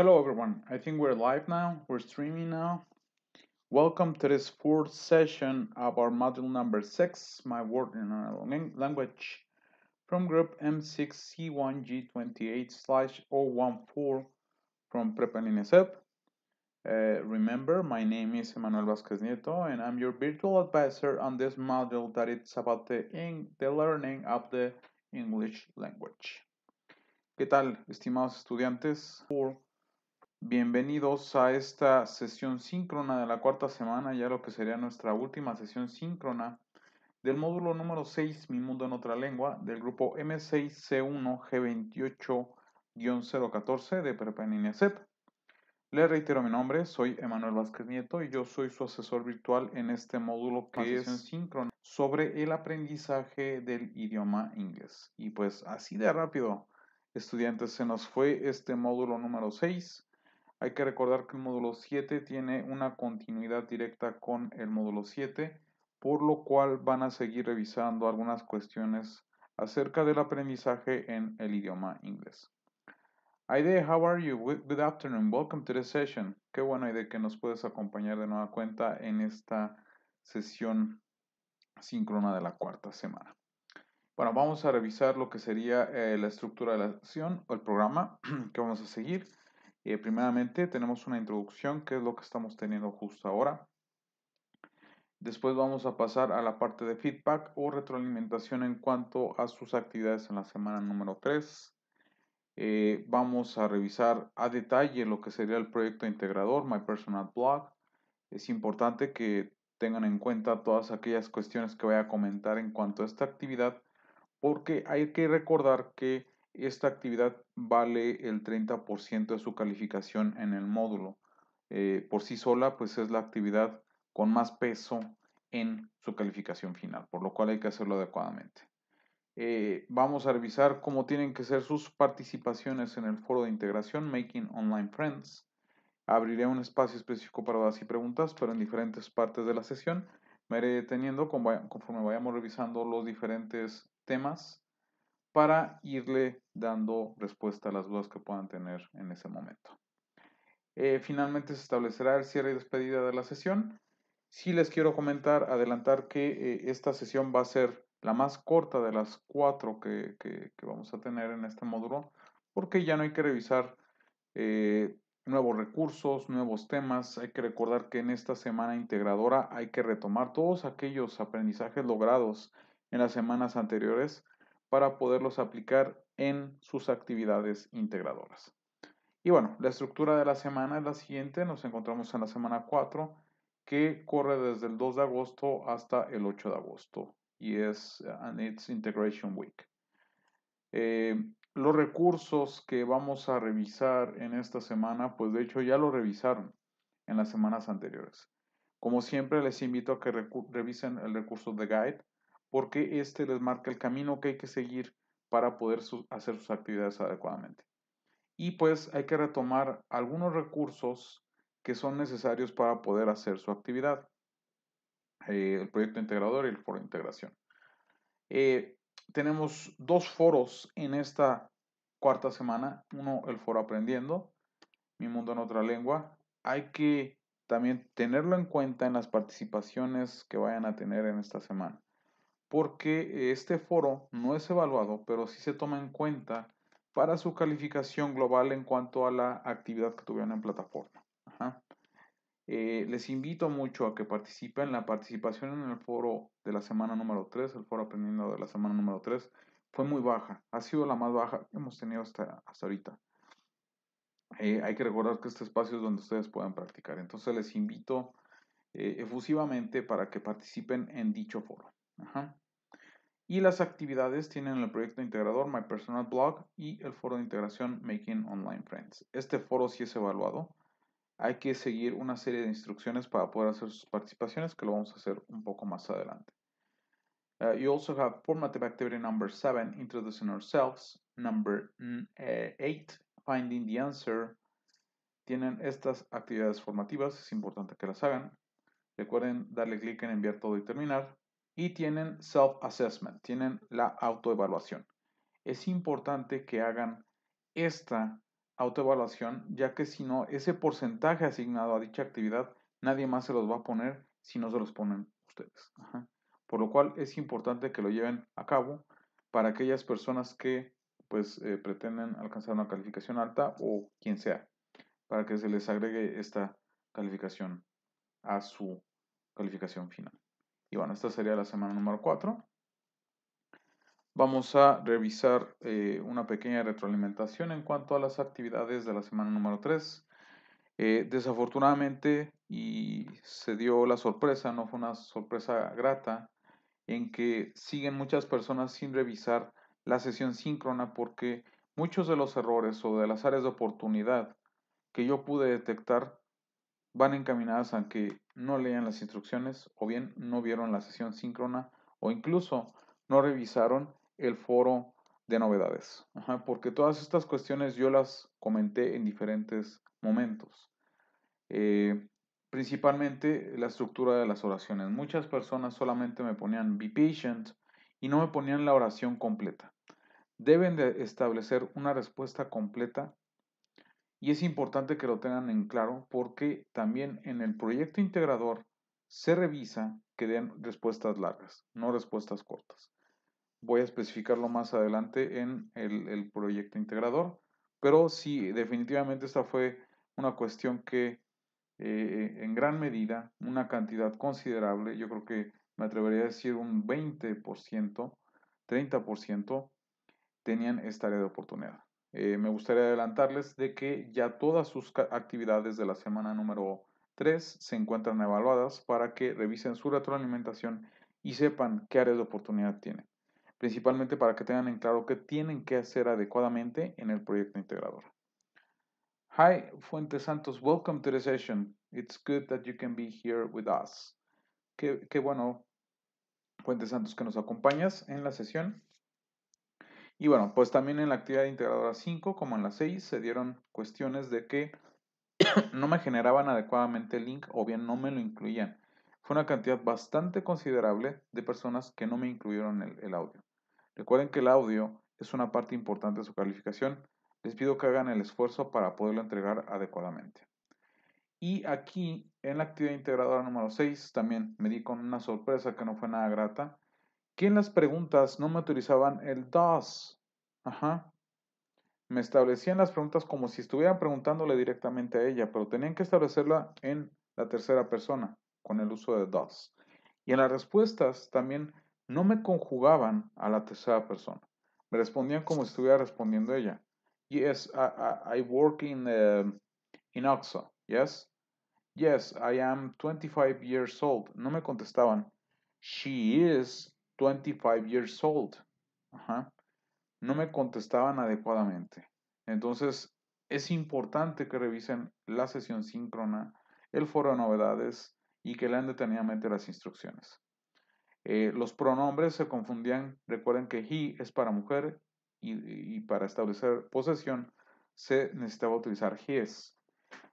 Hello everyone, I think we're live now, we're streaming now. Welcome to this fourth session of our module number 6, My Word in our Language, from group M6C1G28-014 from Prepa uh, Remember, my name is Emmanuel Vasquez Nieto and I'm your virtual advisor on this module that it's about the, the learning of the English language. ¿Qué tal, estimados estudiantes? For Bienvenidos a esta sesión síncrona de la cuarta semana, ya lo que sería nuestra última sesión síncrona del módulo número 6, Mi Mundo en otra lengua, del grupo M6C1G28-014 de Prepa Z. E Le reitero mi nombre, soy Emanuel Vázquez Nieto y yo soy su asesor virtual en este módulo que es sobre el aprendizaje del idioma inglés. Y pues así de rápido, estudiantes, se nos fue este módulo número 6 hay que recordar que el módulo 7 tiene una continuidad directa con el módulo 7, por lo cual van a seguir revisando algunas cuestiones acerca del aprendizaje en el idioma inglés. Aide, how are you? Good afternoon. Welcome to the session. Qué bueno, Aide, que nos puedes acompañar de nueva cuenta en esta sesión síncrona de la cuarta semana. Bueno, vamos a revisar lo que sería eh, la estructura de la sesión o el programa que vamos a seguir. Eh, primeramente tenemos una introducción, que es lo que estamos teniendo justo ahora. Después vamos a pasar a la parte de feedback o retroalimentación en cuanto a sus actividades en la semana número 3. Eh, vamos a revisar a detalle lo que sería el proyecto integrador, My Personal Blog. Es importante que tengan en cuenta todas aquellas cuestiones que voy a comentar en cuanto a esta actividad, porque hay que recordar que esta actividad vale el 30% de su calificación en el módulo. Eh, por sí sola, pues es la actividad con más peso en su calificación final, por lo cual hay que hacerlo adecuadamente. Eh, vamos a revisar cómo tienen que ser sus participaciones en el foro de integración Making Online Friends. Abriré un espacio específico para dudas y preguntas, pero en diferentes partes de la sesión me iré deteniendo conforme vayamos revisando los diferentes temas para irle dando respuesta a las dudas que puedan tener en ese momento. Eh, finalmente se establecerá el cierre y despedida de la sesión. Si les quiero comentar, adelantar que eh, esta sesión va a ser la más corta de las cuatro que, vamos a tener en este módulo, porque ya no hay que revisar eh, nuevos recursos, nuevos temas. Hay que recordar que en esta semana integradora hay que retomar todos aquellos aprendizajes logrados en las semanas anteriores para poderlos aplicar en sus actividades integradoras. Y bueno, la estructura de la semana es la siguiente. Nos encontramos en la semana 4 que corre desde el 2 de agosto hasta el 8 de agosto y es and its Integration Week. Eh, los recursos que vamos a revisar en esta semana, pues de hecho ya lo revisaron en las semanas anteriores. Como siempre, les invito a que revisen el recurso de Guide porque este les marca el camino que hay que seguir para poder hacer sus actividades adecuadamente. Y pues hay que retomar algunos recursos que son necesarios para poder hacer su actividad. Eh, el proyecto integrador y el foro de integración. Eh, tenemos dos foros en esta cuarta semana. Uno, el foro aprendiendo, mi mundo en otra lengua. Hay que también tenerlo en cuenta en las participaciones que vayan a tener en esta semana porque este foro no es evaluado, pero sí se toma en cuenta para su calificación global en cuanto a la actividad que tuvieron en plataforma. Eh, les invito mucho a que participen. La participación en el foro de la semana número 3, el foro aprendiendo de la semana número 3, fue muy baja. Ha sido la más baja que hemos tenido hasta, ahorita. Eh, hay que recordar que este espacio es donde ustedes pueden practicar. Entonces les invito eh, efusivamente para que participen en dicho foro. Y las actividades tienen el proyecto integrador My Personal Blog y el foro de integración Making Online Friends. Este foro sí es evaluado. Hay que seguir una serie de instrucciones para poder hacer sus participaciones, que lo vamos a hacer un poco más adelante. Uh, you also have formative activity number 7, introducing ourselves. Number 8, mm, eh, finding the answer. Tienen estas actividades formativas, es importante que las hagan. Recuerden darle clic en enviar todo y terminar y tienen self-assessment, tienen la autoevaluación. Es importante que hagan esta autoevaluación, ya que si no, ese porcentaje asignado a dicha actividad, nadie más se los va a poner si no se los ponen ustedes. Por lo cual es importante que lo lleven a cabo para aquellas personas que pues eh, pretenden alcanzar una calificación alta o quien sea, para que se les agregue esta calificación a su calificación final. Y bueno, esta sería la semana número 4. Vamos a revisar eh, una pequeña retroalimentación en cuanto a las actividades de la semana número 3. Eh, desafortunadamente, y se dio la sorpresa, no fue una sorpresa grata, en que siguen muchas personas sin revisar la sesión síncrona porque muchos de los errores o de las áreas de oportunidad que yo pude detectar van encaminadas a que no lean las instrucciones o bien no vieron la sesión síncrona o incluso no revisaron el foro de novedades. porque todas estas cuestiones yo las comenté en diferentes momentos. Eh, principalmente la estructura de las oraciones. Muchas personas solamente me ponían be patient y no me ponían la oración completa. Deben de establecer una respuesta completa y es importante que lo tengan en claro porque también en el proyecto integrador se revisa que den respuestas largas, no respuestas cortas. Voy a especificarlo más adelante en el, proyecto integrador, pero sí, definitivamente esta fue una cuestión que eh, en gran medida, una cantidad considerable, yo creo que me atrevería a decir un 20%, 30%, tenían esta área de oportunidad. Eh, me gustaría adelantarles de que ya todas sus actividades de la semana número 3 se encuentran evaluadas para que revisen su retroalimentación y sepan qué áreas de oportunidad tienen, principalmente para que tengan en claro qué tienen que hacer adecuadamente en el proyecto integrador. Hi, Fuentes Santos, welcome to the session. It's good that you can be here with us. Qué, qué bueno, Fuentes Santos, que nos acompañas en la sesión. Y bueno, pues también en la actividad integradora 5 como en la 6 se dieron cuestiones de que no me generaban adecuadamente el link o bien no me lo incluían. Fue una cantidad bastante considerable de personas que no me incluyeron el, el audio. Recuerden que el audio es una parte importante de su calificación. Les pido que hagan el esfuerzo para poderlo entregar adecuadamente. Y aquí, en la actividad integradora número 6, también me di con una sorpresa que no fue nada grata, que en las preguntas no me utilizaban el does. Ajá. Me establecían las preguntas como si estuvieran preguntándole directamente a ella, pero tenían que establecerla en la tercera persona, con el uso de does. Y en las respuestas también no me conjugaban a la tercera persona. Me respondían como si estuviera respondiendo ella. Yes, I, work in, um, in Yes. Yes, I am 25 years old. No me contestaban. She is 25 years old. No me contestaban adecuadamente. Entonces, es importante que revisen la sesión síncrona, el foro de novedades y que lean detenidamente las instrucciones. Eh, los pronombres se confundían. Recuerden que he es para mujer y, para establecer posesión se necesitaba utilizar his.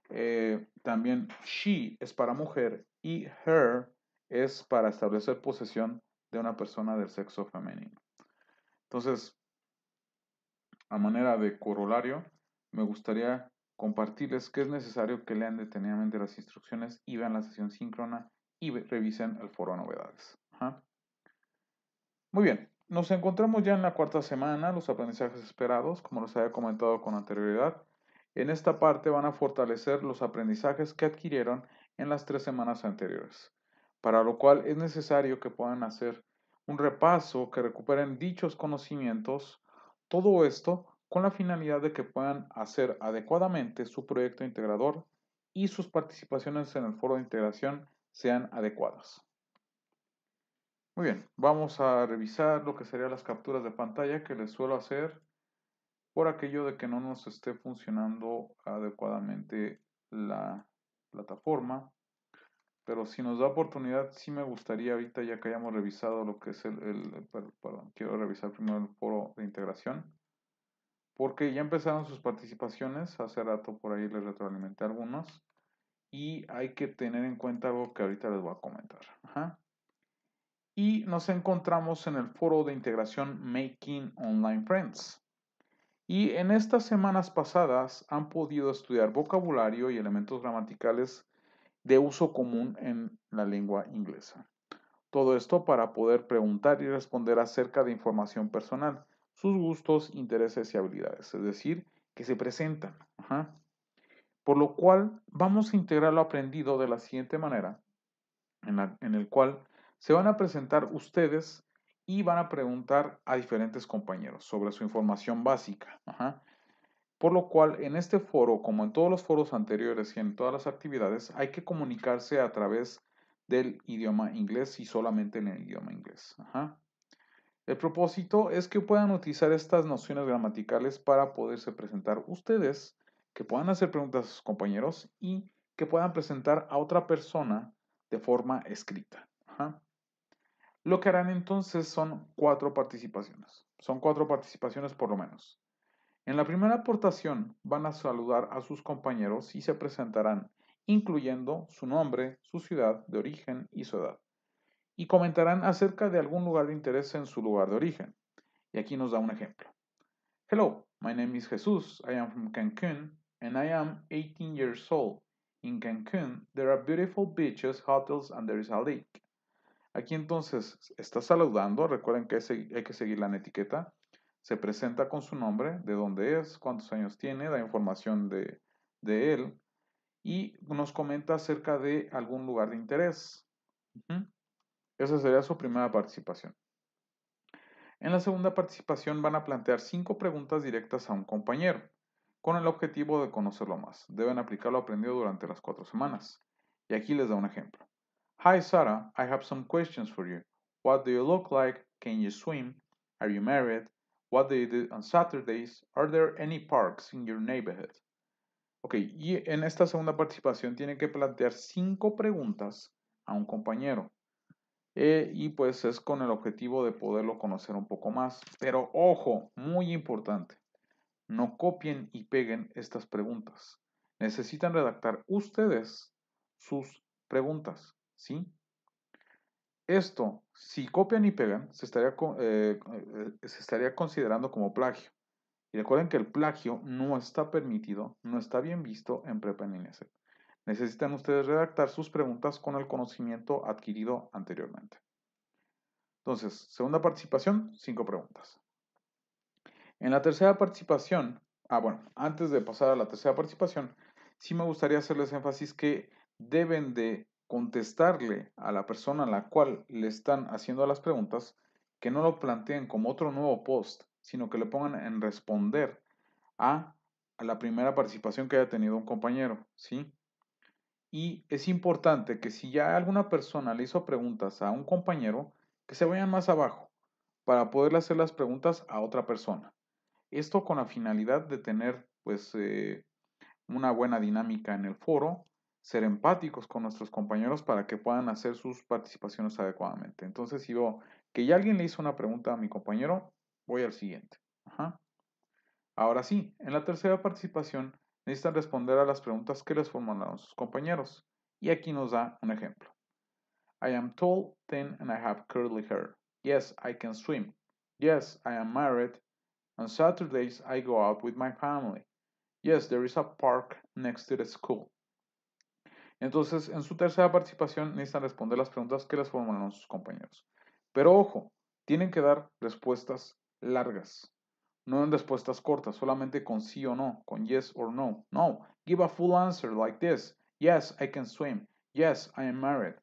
Eh, también she es para mujer y her es para establecer posesión de una persona del sexo femenino. Entonces, a manera de corolario, me gustaría compartirles que es necesario que lean detenidamente las instrucciones y vean la sesión síncrona y revisen el foro novedades. Muy bien, nos encontramos ya en la cuarta semana, los aprendizajes esperados, como les había comentado con anterioridad. En esta parte van a fortalecer los aprendizajes que adquirieron en las tres semanas anteriores para lo cual es necesario que puedan hacer un repaso, que recuperen dichos conocimientos, todo esto con la finalidad de que puedan hacer adecuadamente su proyecto integrador y sus participaciones en el foro de integración sean adecuadas. Muy bien, vamos a revisar lo que serían las capturas de pantalla que les suelo hacer por aquello de que no nos esté funcionando adecuadamente la plataforma. Pero si nos da oportunidad, sí me gustaría ahorita, ya que hayamos revisado lo que es el, eh, perdón, quiero revisar primero el foro de integración, porque ya empezaron sus participaciones, hace rato por ahí les retroalimenté algunos, y hay que tener en cuenta algo que ahorita les voy a comentar. Y nos encontramos en el foro de integración Making Online Friends. Y en estas semanas pasadas han podido estudiar vocabulario y elementos gramaticales de uso común en la lengua inglesa. Todo esto para poder preguntar y responder acerca de información personal, sus gustos, intereses y habilidades, es decir, que se presentan. Por lo cual vamos a integrar lo aprendido de la siguiente manera, en, el cual se van a presentar ustedes y van a preguntar a diferentes compañeros sobre su información básica. Por lo cual, en este foro, como en todos los foros anteriores y en todas las actividades, hay que comunicarse a través del idioma inglés y solamente en el idioma inglés. El propósito es que puedan utilizar estas nociones gramaticales para poderse presentar ustedes, que puedan hacer preguntas a sus compañeros y que puedan presentar a otra persona de forma escrita. Lo que harán entonces son cuatro participaciones. Son cuatro participaciones por lo menos. En la primera aportación van a saludar a sus compañeros y se presentarán, incluyendo su nombre, su ciudad de origen y su edad. Y comentarán acerca de algún lugar de interés en su lugar de origen. Y aquí nos da un ejemplo. Hello, my name is Jesus. I am from Cancún and I am 18 years old. In Cancún, there are beautiful beaches, hotels and there is a lake. Aquí entonces está saludando, recuerden que hay que seguir la etiqueta se presenta con su nombre, de dónde es, cuántos años tiene, da información de, él y nos comenta acerca de algún lugar de interés. Esa sería su primera participación. En la segunda participación van a plantear cinco preguntas directas a un compañero, con el objetivo de conocerlo más. Deben aplicar lo aprendido durante las cuatro semanas. Y aquí les da un ejemplo. Hi Sarah, I have some questions for you. What do you look like? Can you swim? Are you married? What do you do on Saturdays? Are there any parks in your neighborhood? Ok, y en esta segunda participación tiene que plantear cinco preguntas a un compañero. Eh, y pues es con el objetivo de poderlo conocer un poco más. Pero ojo, muy importante, no copien y peguen estas preguntas. Necesitan redactar ustedes sus preguntas, ¿sí? Esto, si copian y pegan, se estaría, eh, eh, eh, se estaría considerando como plagio. Y recuerden que el plagio no está permitido, no está bien visto en Prepa en Necesitan ustedes redactar sus preguntas con el conocimiento adquirido anteriormente. Entonces, segunda participación, cinco preguntas. En la tercera participación, ah bueno, antes de pasar a la tercera participación, sí me gustaría hacerles énfasis que deben de contestarle a la persona a la cual le están haciendo las preguntas, que no lo planteen como otro nuevo post, sino que le pongan en responder a la primera participación que haya tenido un compañero, ¿sí? Y es importante que si ya alguna persona le hizo preguntas a un compañero, que se vayan más abajo para poderle hacer las preguntas a otra persona. Esto con la finalidad de tener pues eh, una buena dinámica en el foro ser empáticos con nuestros compañeros para que puedan hacer sus participaciones adecuadamente. Entonces, si yo que ya alguien le hizo una pregunta a mi compañero, voy al siguiente. Ahora sí, en la tercera participación necesitan responder a las preguntas que les formularon sus compañeros. Y aquí nos da un ejemplo. I am tall, thin, and I have curly hair. Yes, I can swim. Yes, I am married. On Saturdays, I go out with my family. Yes, there is a park next to the school. Entonces, en su tercera participación necesitan responder las preguntas que les formularon sus compañeros. Pero ojo, tienen que dar respuestas largas. No en respuestas cortas, solamente con sí o no, con yes or no. No, give a full answer like this. Yes, I can swim. Yes, I am married.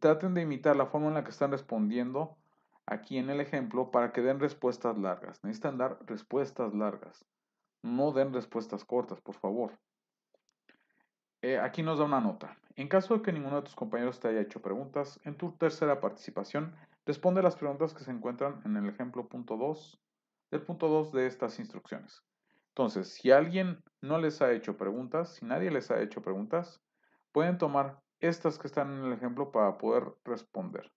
traten de imitar la forma en la que están respondiendo aquí en el ejemplo para que den respuestas largas. Necesitan dar respuestas largas. No den respuestas cortas, por favor. Eh, aquí nos da una nota. En caso de que ninguno de tus compañeros te haya hecho preguntas, en tu tercera participación, responde las preguntas que se encuentran en el ejemplo punto 2 del punto 2 de estas instrucciones. Entonces, si alguien no les ha hecho preguntas, si nadie les ha hecho preguntas, pueden tomar estas que están en el ejemplo para poder responder.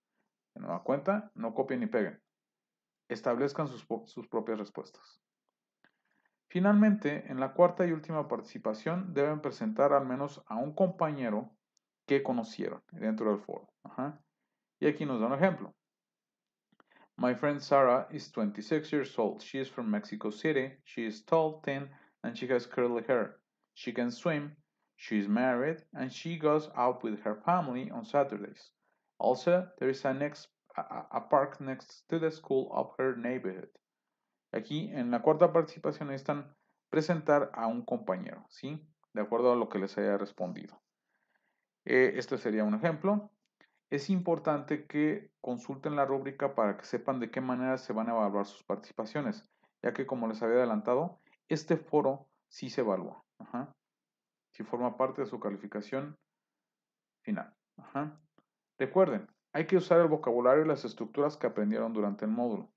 De nueva cuenta, no copien ni peguen. Establezcan sus propias respuestas. Finalmente, en la cuarta y última participación deben presentar al menos a un compañero que conocieron dentro del foro. Ajá. Y aquí nos da un ejemplo. My friend Sarah is 26 years old. She is from Mexico City. She is tall, thin, and she has curly hair. She can swim. She is married, and she goes out with her family on Saturdays. Also, there is a, next, a, a park next to the school of her neighborhood. Aquí en la cuarta participación están presentar a un compañero, ¿sí? De acuerdo a lo que les haya respondido. Eh, este sería un ejemplo. Es importante que consulten la rúbrica para que sepan de qué manera se van a evaluar sus participaciones, ya que como les había adelantado, este foro sí se evalúa, si forma parte de su calificación final. Recuerden, hay que usar el vocabulario y las estructuras que aprendieron durante el módulo.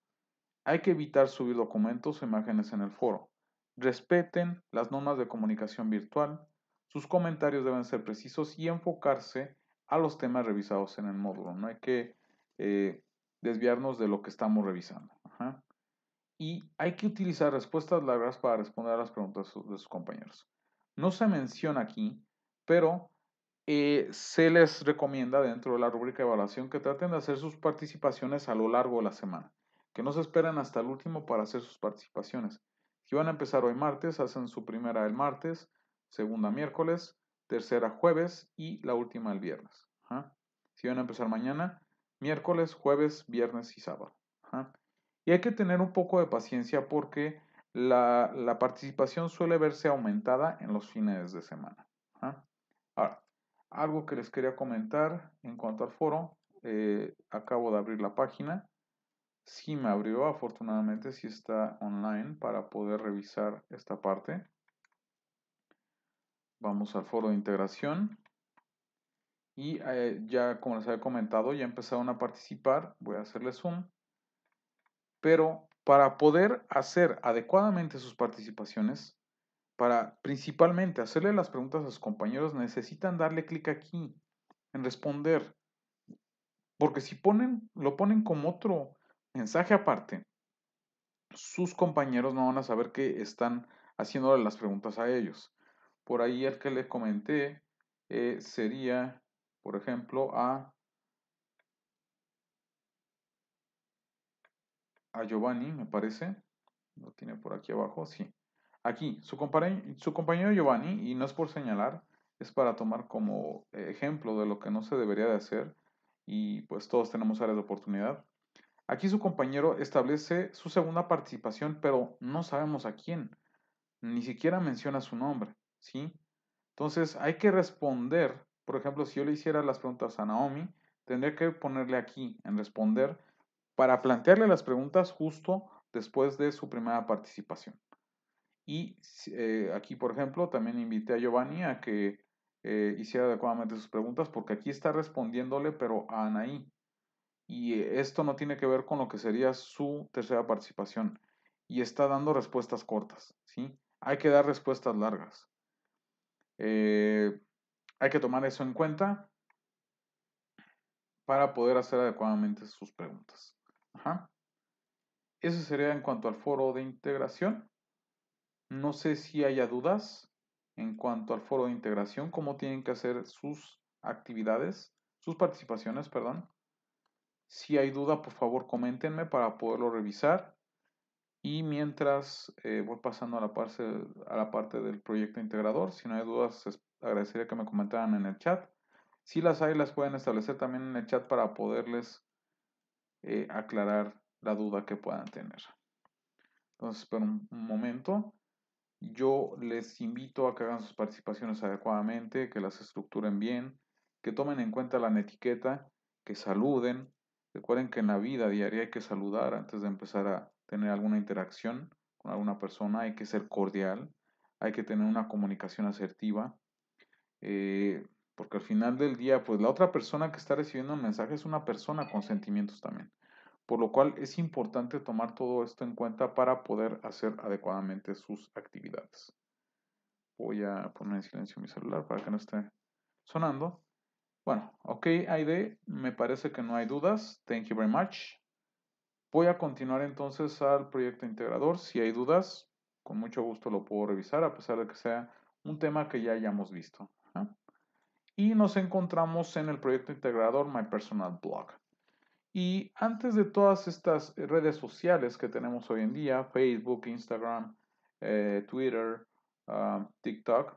Hay que evitar subir documentos o imágenes en el foro. Respeten las normas de comunicación virtual. Sus comentarios deben ser precisos y enfocarse a los temas revisados en el módulo. No hay que eh, desviarnos de lo que estamos revisando. Y hay que utilizar respuestas largas para responder a las preguntas de sus compañeros. No se menciona aquí, pero eh, se les recomienda dentro de la rúbrica de evaluación que traten de hacer sus participaciones a lo largo de la semana que no se esperan hasta el último para hacer sus participaciones, Si van a empezar hoy martes, hacen su primera el martes, segunda miércoles, tercera jueves y la última el viernes. Si van a empezar mañana, miércoles, jueves, viernes y sábado. Y hay que tener un poco de paciencia porque la, participación suele verse aumentada en los fines de semana. Ahora, algo que les quería comentar en cuanto al foro, eh, acabo de abrir la página sí me abrió, afortunadamente sí está online para poder revisar esta parte. Vamos al foro de integración. Y eh, ya, como les había comentado, ya empezaron a participar. Voy a hacerle zoom. Pero para poder hacer adecuadamente sus participaciones, para principalmente hacerle las preguntas a sus compañeros, necesitan darle clic aquí en responder. Porque si ponen, lo ponen como otro mensaje aparte, sus compañeros no van a saber que están haciéndole las preguntas a ellos. Por ahí el que le comenté eh, sería, por ejemplo, a, a Giovanni, me parece. Lo tiene por aquí abajo, sí. Aquí, su, compañero, su compañero Giovanni, y no es por señalar, es para tomar como ejemplo de lo que no se debería de hacer y pues todos tenemos áreas de oportunidad. Aquí su compañero establece su segunda participación, pero no sabemos a quién. Ni siquiera menciona su nombre, ¿sí? Entonces hay que responder, por ejemplo, si yo le hiciera las preguntas a Naomi, tendría que ponerle aquí en responder para plantearle las preguntas justo después de su primera participación. Y eh, aquí, por ejemplo, también invité a Giovanni a que eh, hiciera adecuadamente sus preguntas porque aquí está respondiéndole, pero a Anaí y eh, esto no tiene que ver con lo que sería su tercera participación y está dando respuestas cortas, ¿sí? Hay que dar respuestas largas. Eh, hay que tomar eso en cuenta para poder hacer adecuadamente sus preguntas. Eso sería en cuanto al foro de integración. No sé si haya dudas en cuanto al foro de integración, cómo tienen que hacer sus actividades, sus participaciones, perdón. Si hay duda, por favor, coméntenme para poderlo revisar. Y mientras eh, voy pasando a la, parte, a la parte del proyecto integrador, si no hay dudas, agradecería que me comentaran en el chat. Si las hay, las pueden establecer también en el chat para poderles eh, aclarar la duda que puedan tener. Entonces, por un momento, yo les invito a que hagan sus participaciones adecuadamente, que las estructuren bien, que tomen en cuenta la etiqueta, que saluden, Recuerden que en la vida diaria hay que saludar antes de empezar a tener alguna interacción con alguna persona, hay que ser cordial, hay que tener una comunicación asertiva, eh, porque al final del día, pues la otra persona que está recibiendo un mensaje es una persona con sentimientos también. Por lo cual es importante tomar todo esto en cuenta para poder hacer adecuadamente sus actividades. Voy a poner en silencio mi celular para que no esté sonando. Bueno, ok, Aide, me parece que no hay dudas. Thank you very much. Voy a continuar entonces al proyecto integrador. Si hay dudas, con mucho gusto lo puedo revisar, a pesar de que sea un tema que ya hayamos visto. Y nos encontramos en el proyecto integrador My Personal Blog. Y antes de todas estas redes sociales que tenemos hoy en día, Facebook, Instagram, eh, Twitter, ah, TikTok,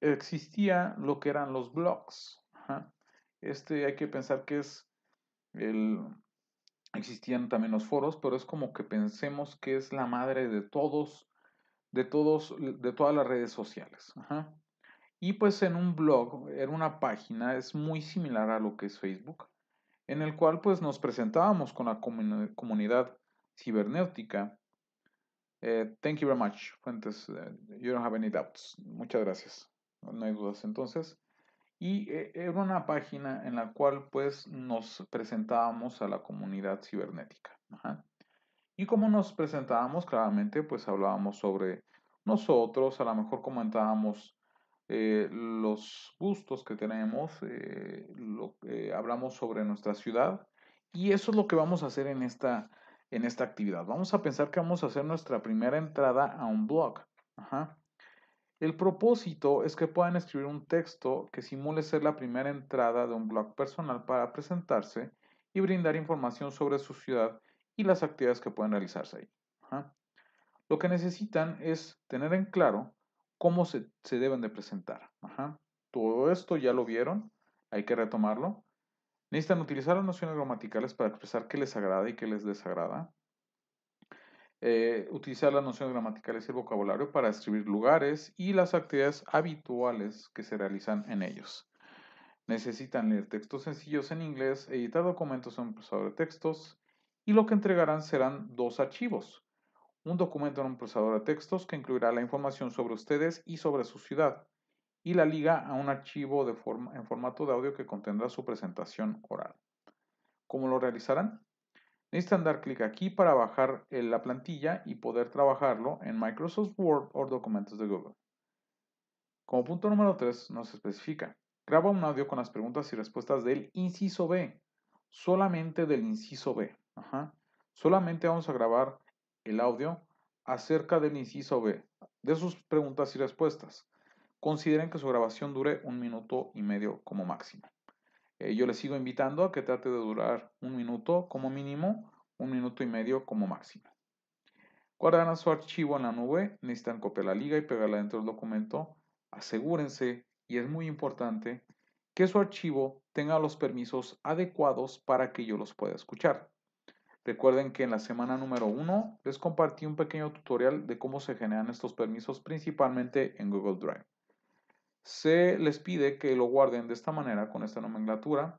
existía lo que eran los blogs. Este hay que pensar que es el... Existían también los foros, pero es como que pensemos que es la madre de todos, de todos, de todas las redes sociales. Y pues en un blog, en una página, es muy similar a lo que es Facebook, en el cual pues nos presentábamos con la comunidad cibernética. Eh, thank you very much, Fuentes. Eh, you don't have any doubts. Muchas gracias. No hay dudas. Entonces, y eh, era una página en la cual pues nos presentábamos a la comunidad cibernética. Y como nos presentábamos, claramente pues hablábamos sobre nosotros, a lo mejor comentábamos eh, los gustos que tenemos, eh, hablamos sobre nuestra ciudad y eso es lo que vamos a hacer en esta, en esta actividad. Vamos a pensar que vamos a hacer nuestra primera entrada a un blog. El propósito es que puedan escribir un texto que simule ser la primera entrada de un blog personal para presentarse y brindar información sobre su ciudad y las actividades que pueden realizarse ahí. Lo que necesitan es tener en claro cómo se, deben de presentar. Todo esto ya lo vieron, hay que retomarlo. Necesitan utilizar las nociones gramaticales para expresar qué les agrada y qué les desagrada. Eh, utilizar las nociones gramaticales y el vocabulario para escribir lugares y las actividades habituales que se realizan en ellos. Necesitan leer textos sencillos en inglés, editar documentos en un procesador de textos y lo que entregarán serán dos archivos. Un documento en un procesador de textos que incluirá la información sobre ustedes y sobre su ciudad y la liga a un archivo en formato de audio que contendrá su presentación oral. ¿Cómo lo realizarán? Necesitan dar clic aquí para bajar eh, la plantilla y poder trabajarlo en Microsoft Word o documentos de Google. Como punto número 3 nos especifica, graba un audio con las preguntas y respuestas del inciso B, solamente del inciso B. Solamente vamos a grabar el audio acerca del inciso B, de sus preguntas y respuestas. Consideren que su grabación dure un minuto y medio como máximo. Eh, yo les sigo invitando a que trate de durar un minuto como mínimo, un minuto y medio como máximo. a su archivo en la nube, necesitan copiar la liga y pegarla dentro del documento. Asegúrense, y es muy importante, que su archivo tenga los permisos adecuados para que yo los pueda escuchar. Recuerden que en la semana número 1 les compartí un pequeño tutorial de cómo se generan estos permisos principalmente en Google Drive se les pide que lo guarden de esta manera, con esta nomenclatura.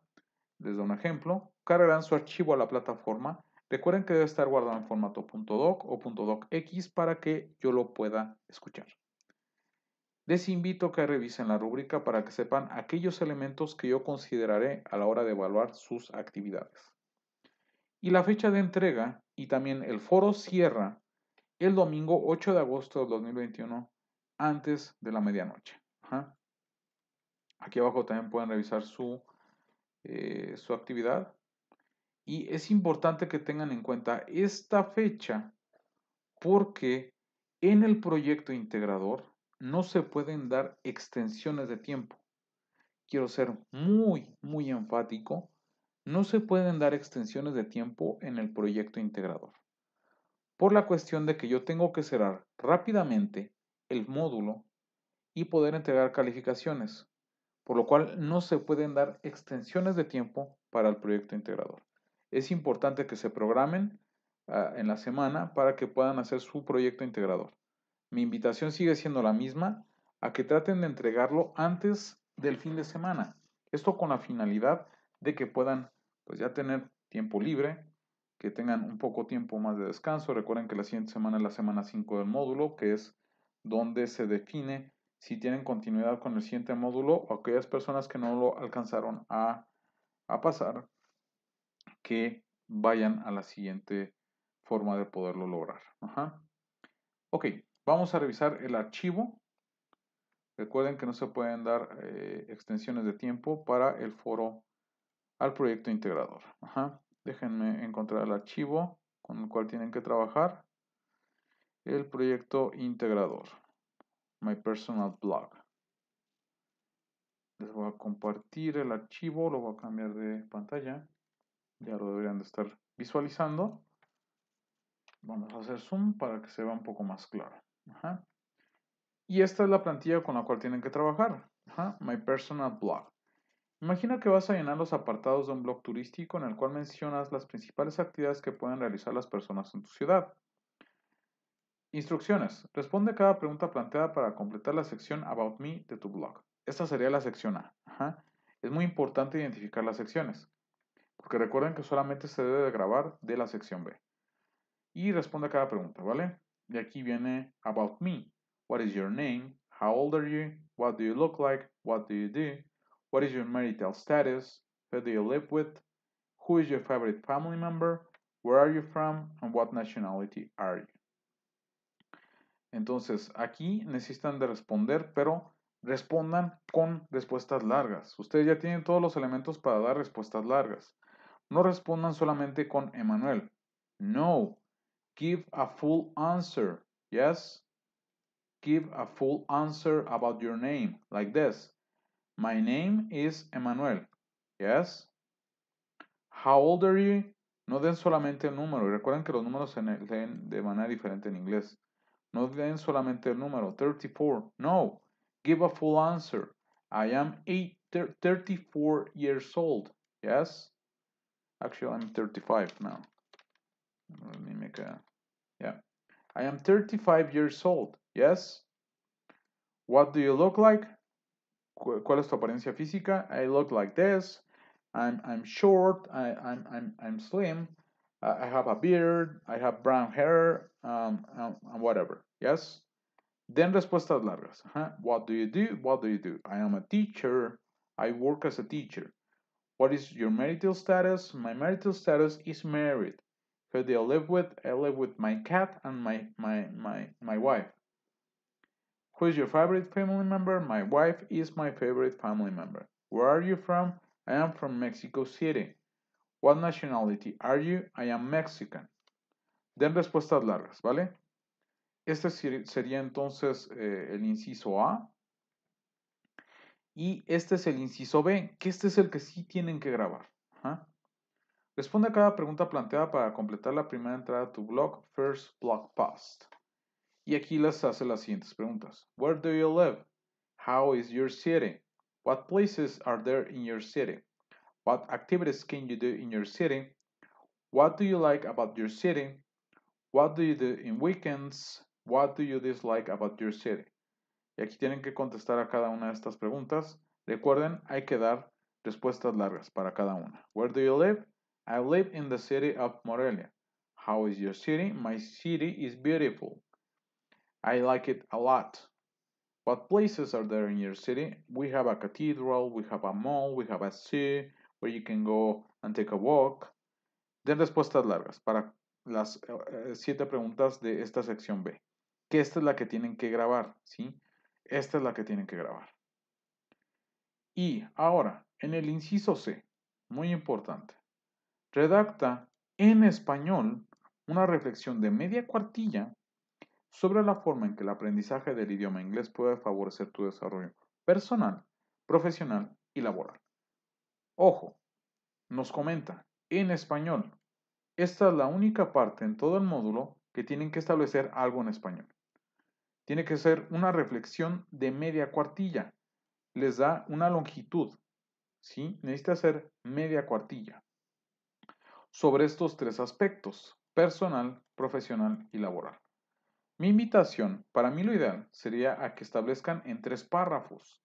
desde un ejemplo. Cargarán su archivo a la plataforma. Recuerden que debe estar guardado en formato .doc o .docx para que yo lo pueda escuchar. Les invito a que revisen la rúbrica para que sepan aquellos elementos que yo consideraré a la hora de evaluar sus actividades. Y la fecha de entrega y también el foro cierra el domingo 8 de agosto de 2021 antes de la medianoche. Aquí abajo también pueden revisar su, eh, su actividad. Y es importante que tengan en cuenta esta fecha porque en el proyecto integrador no se pueden dar extensiones de tiempo. Quiero ser muy, muy enfático. No se pueden dar extensiones de tiempo en el proyecto integrador. Por la cuestión de que yo tengo que cerrar rápidamente el módulo y poder entregar calificaciones, por lo cual no se pueden dar extensiones de tiempo para el proyecto integrador. Es importante que se programen ah, en la semana para que puedan hacer su proyecto integrador. Mi invitación sigue siendo la misma, a que traten de entregarlo antes del fin de semana. Esto con la finalidad de que puedan pues ya tener tiempo libre, que tengan un poco tiempo más de descanso. Recuerden que la siguiente semana es la semana 5 del módulo, que es donde se define si tienen continuidad con el siguiente módulo o aquellas personas que no lo alcanzaron a, pasar, que vayan a la siguiente forma de poderlo lograr. Ok, vamos a revisar el archivo. Recuerden que no se pueden dar eh, extensiones de tiempo para el foro al proyecto integrador. Déjenme encontrar el archivo con el cual tienen que trabajar. El proyecto integrador my personal blog. Les voy a compartir el archivo, lo voy a cambiar de pantalla. Ya lo deberían de estar visualizando. Vamos a hacer zoom para que se vea un poco más claro. Y esta es la plantilla con la cual tienen que trabajar. My personal blog. Imagina que vas a llenar los apartados de un blog turístico en el cual mencionas las principales actividades que pueden realizar las personas en tu ciudad. Instrucciones. Responde a cada pregunta planteada para completar la sección About Me de tu blog. Esta sería la sección A. Es muy importante identificar las secciones, porque recuerden que solamente se debe grabar de la sección B. Y responde a cada pregunta, ¿vale? De aquí viene About Me. What is your name? How old are you? What do you look like? What do you do? What is your marital status? Who do you live with? Who is your favorite family member? Where are you from? And what nationality are you? Entonces, aquí necesitan de responder, pero respondan con respuestas largas. Ustedes ya tienen todos los elementos para dar respuestas largas. No respondan solamente con Emanuel. No. Give a full answer. Yes. Give a full answer about your name. Like this. My name is Emanuel. Yes. How old are you? No den solamente el número. Recuerden que los números se leen de manera diferente en inglés. No den solamente el número, 34. No, give a full answer. I am eight, 34 years old. Yes? Actually, I'm 35 now. Let me make a... Yeah. I am 35 years old. Yes? What do you look like? ¿Cuál es tu apariencia física? I look like this. I'm, I'm short. I, I'm, I'm, I'm slim. I have a beard, I have brown hair, um, and, um, and whatever. Yes? Then respuestas largas. Uh -huh. What do you do? What do you do? I am a teacher. I work as a teacher. What is your marital status? My marital status is married. Who do I live with? I live with my cat and my my my my wife. Who is your favorite family member? My wife is my favorite family member. Where are you from? I am from Mexico City. What nationality are you? I am Mexican. Den respuestas largas, ¿vale? Este sería entonces eh, el inciso A. Y este es el inciso B, que este es el que sí tienen que grabar. ¿ah? Responde a cada pregunta planteada para completar la primera entrada de tu blog, First Blog Post. Y aquí les hace las siguientes preguntas. Where do you live? How is your city? What places are there in your city? what activities can you do in your city, what do you like about your city, what do you do in weekends, what do you dislike about your city. Y aquí tienen que contestar a cada una de estas preguntas. Recuerden, hay que dar respuestas largas para cada una. Where do you live? I live in the city of Morelia. How is your city? My city is beautiful. I like it a lot. What places are there in your city? We have a cathedral, we have a mall, we have a zoo, where you can go and take a walk. Den respuestas largas para las eh, siete preguntas de esta sección B. Que esta es la que tienen que grabar, ¿sí? Esta es la que tienen que grabar. Y ahora, en el inciso C, muy importante, redacta en español una reflexión de media cuartilla sobre la forma en que el aprendizaje del idioma inglés puede favorecer tu desarrollo personal, profesional y laboral. Ojo, nos comenta, en español. Esta es la única parte en todo el módulo que tienen que establecer algo en español. Tiene que ser una reflexión de media cuartilla. Les da una longitud. ¿sí? Necesita hacer media cuartilla. Sobre estos tres aspectos, personal, profesional y laboral. Mi invitación, para mí lo ideal, sería a que establezcan en tres párrafos.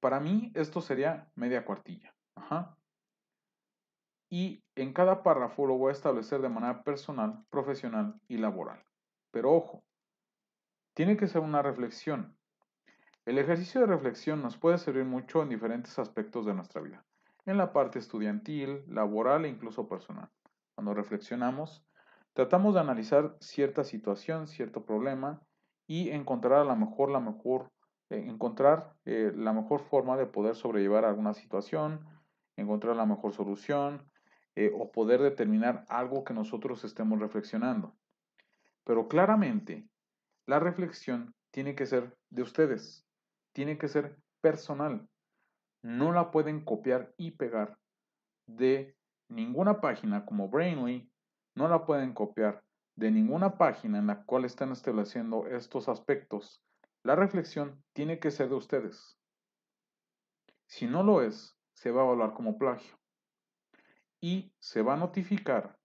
Para mí esto sería media cuartilla. Y en cada párrafo lo voy a establecer de manera personal, profesional y laboral. Pero ojo, tiene que ser una reflexión. El ejercicio de reflexión nos puede servir mucho en diferentes aspectos de nuestra vida, en la parte estudiantil, laboral e incluso personal. Cuando reflexionamos, tratamos de analizar cierta situación, cierto problema y encontrar a lo mejor la mejor, eh, encontrar eh, la mejor forma de poder sobrellevar alguna situación, encontrar la mejor solución eh, o poder determinar algo que nosotros estemos reflexionando. Pero claramente, la reflexión tiene que ser de ustedes, tiene que ser personal. No la pueden copiar y pegar de ninguna página como Brainly, no la pueden copiar de ninguna página en la cual están estableciendo estos aspectos. La reflexión tiene que ser de ustedes. Si no lo es, se va a evaluar como plagio y se va a notificar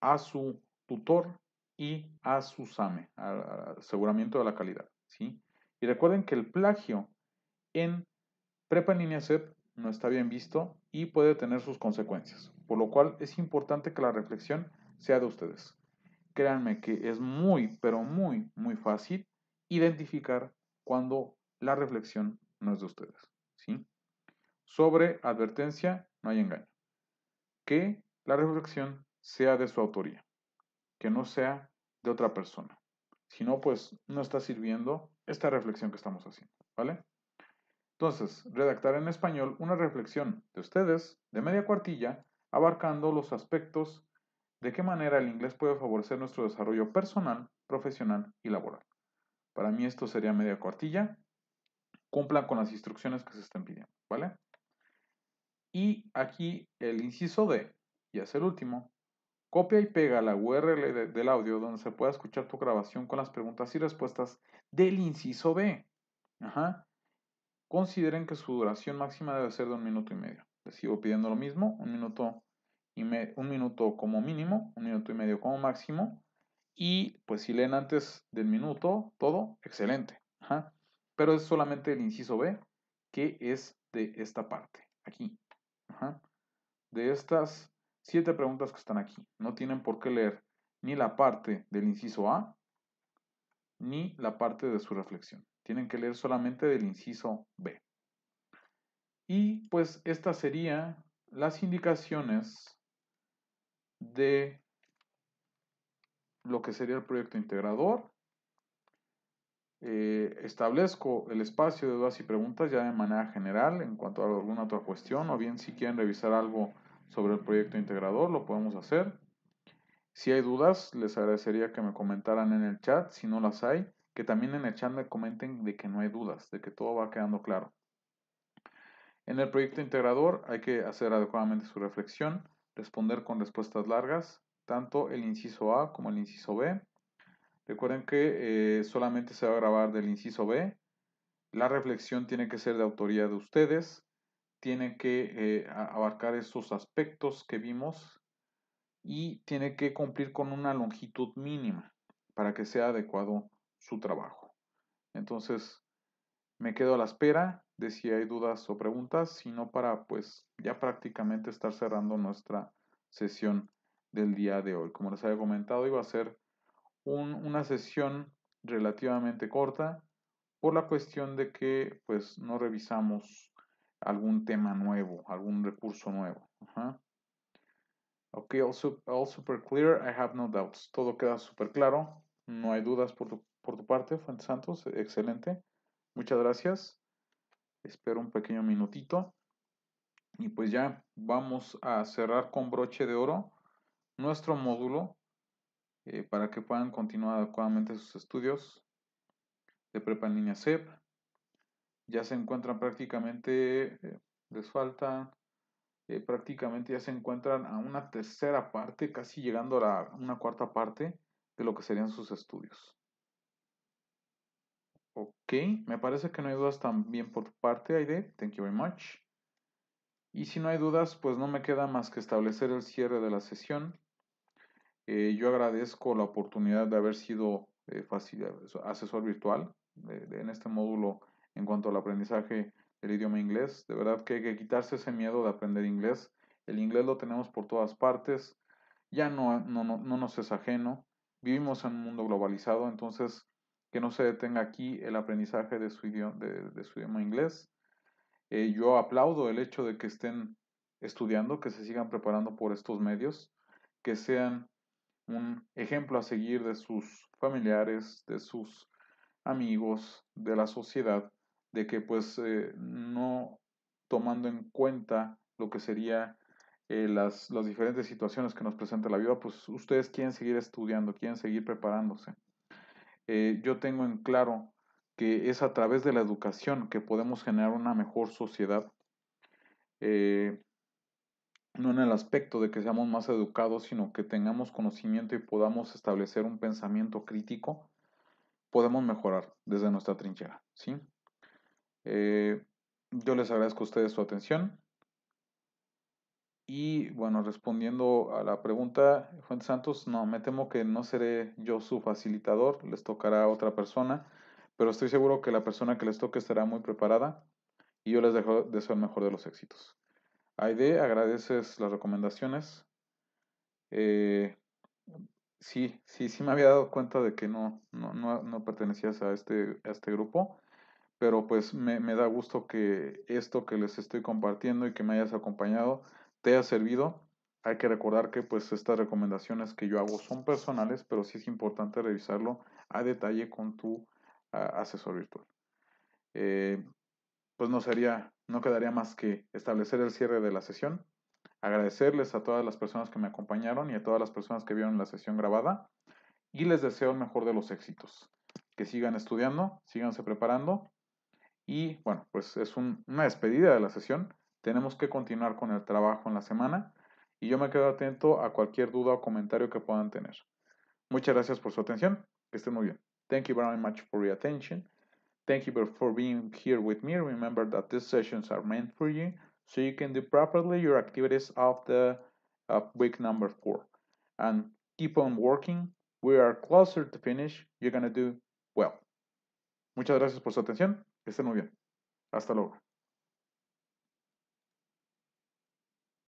a su tutor y a su SAME, al aseguramiento de la calidad. ¿sí? Y recuerden que el plagio en prepa en línea SEP no está bien visto y puede tener sus consecuencias, por lo cual es importante que la reflexión sea de ustedes. Créanme que es muy, pero muy, muy fácil identificar cuando la reflexión no es de ustedes. Sobre advertencia no hay engaño. Que la reflexión sea de su autoría, que no sea de otra persona. Si no, pues no está sirviendo esta reflexión que estamos haciendo, ¿vale? Entonces, redactar en español una reflexión de ustedes de media cuartilla abarcando los aspectos de qué manera el inglés puede favorecer nuestro desarrollo personal, profesional y laboral. Para mí esto sería media cuartilla. Cumplan con las instrucciones que se estén pidiendo, ¿vale? Y aquí el inciso D, y es el último, copia y pega la URL del audio donde se pueda escuchar tu grabación con las preguntas y respuestas del inciso B. Ajá. Consideren que su duración máxima debe ser de un minuto y medio. Les sigo pidiendo lo mismo, un minuto, y me, minuto como mínimo, un minuto y medio como máximo. Y pues si leen antes del minuto, todo, excelente. Pero es solamente el inciso B, que es de esta parte, aquí. De estas siete preguntas que están aquí, no tienen por qué leer ni la parte del inciso A ni la parte de su reflexión. Tienen que leer solamente del inciso B. Y pues estas serían las indicaciones de lo que sería el proyecto integrador eh, establezco el espacio de dudas y preguntas ya de manera general en cuanto a alguna otra cuestión o bien si quieren revisar algo sobre el proyecto integrador lo podemos hacer. Si hay dudas, les agradecería que me comentaran en el chat, si no las hay, que también en el chat me comenten de que no hay dudas, de que todo va quedando claro. En el proyecto integrador hay que hacer adecuadamente su reflexión, responder con respuestas largas, tanto el inciso A como el inciso B, Recuerden que eh, solamente se va a grabar del inciso B. La reflexión tiene que ser de autoría de ustedes. Tiene que eh, abarcar esos aspectos que vimos y tiene que cumplir con una longitud mínima para que sea adecuado su trabajo. Entonces, me quedo a la espera de si hay dudas o preguntas, sino para pues ya prácticamente estar cerrando nuestra sesión del día de hoy. Como les había comentado, iba a ser una sesión relativamente corta por la cuestión de que pues no revisamos algún tema nuevo, algún recurso nuevo. Ok, all, super clear, I have no doubts. Todo queda súper claro, no hay dudas por tu, por tu parte, Fuentes Santos, excelente. Muchas gracias. Espero un pequeño minutito. Y pues ya vamos a cerrar con broche de oro nuestro módulo eh, para que puedan continuar adecuadamente sus estudios de prepa en línea CEP. Ya se encuentran prácticamente, eh, les falta, eh, prácticamente ya se encuentran a una tercera parte, casi llegando a una cuarta parte de lo que serían sus estudios. Ok, me parece que no hay dudas también por tu parte, Aide. Thank you very much. Y si no hay dudas, pues no me queda más que establecer el cierre de la sesión eh, yo agradezco la oportunidad de haber sido eh, eh, asesor virtual en este módulo en cuanto al aprendizaje del idioma inglés. De verdad que hay que quitarse ese miedo de aprender inglés. El inglés lo tenemos por todas partes, ya no, no, nos es ajeno. Vivimos en un mundo globalizado, entonces que no se detenga aquí el aprendizaje de su idioma, inglés. yo aplaudo el hecho de que estén estudiando, que se sigan preparando por estos medios, que sean un ejemplo a seguir de sus familiares, de sus amigos, de la sociedad, de que pues eh, no tomando en cuenta lo que sería eh, las, diferentes situaciones que nos presenta la vida, pues ustedes quieren seguir estudiando, quieren seguir preparándose. Eh, yo tengo en claro que es a través de la educación que podemos generar una mejor sociedad no en el aspecto de que seamos más educados, sino que tengamos conocimiento y podamos establecer un pensamiento crítico, podemos mejorar desde nuestra trinchera. ¿sí? Eh, yo les agradezco a ustedes su atención. Y bueno, respondiendo a la pregunta, Juan Santos, no, me temo que no seré yo su facilitador, les tocará a otra persona, pero estoy seguro que la persona que les toque estará muy preparada y yo les dejo, de deseo el mejor de los éxitos. Aide, agradeces las recomendaciones. Eh, sí, sí, sí me había dado cuenta de que no, no, no, pertenecías a este, a este grupo, pero pues me, da gusto que esto que les estoy compartiendo y que me hayas acompañado te haya servido. Hay que recordar que pues estas recomendaciones que yo hago son personales, pero sí es importante revisarlo a detalle con tu asesor virtual. Eh, pues no sería no quedaría más que establecer el cierre de la sesión, agradecerles a todas las personas que me acompañaron y a todas las personas que vieron la sesión grabada y les deseo el mejor de los éxitos. Que sigan estudiando, síganse preparando y bueno, pues es una despedida de la sesión. Tenemos que continuar con el trabajo en la semana y yo me quedo atento a cualquier duda o comentario que puedan tener. Muchas gracias por su atención. Que estén muy bien. Thank you very much for your attention. Thank you for being here with me. Remember that these sessions are meant for you so you can do properly your activities of the of week number four. And keep on working. We are closer to finish. You're gonna do well. Muchas gracias por su atención. estén muy bien. Hasta luego.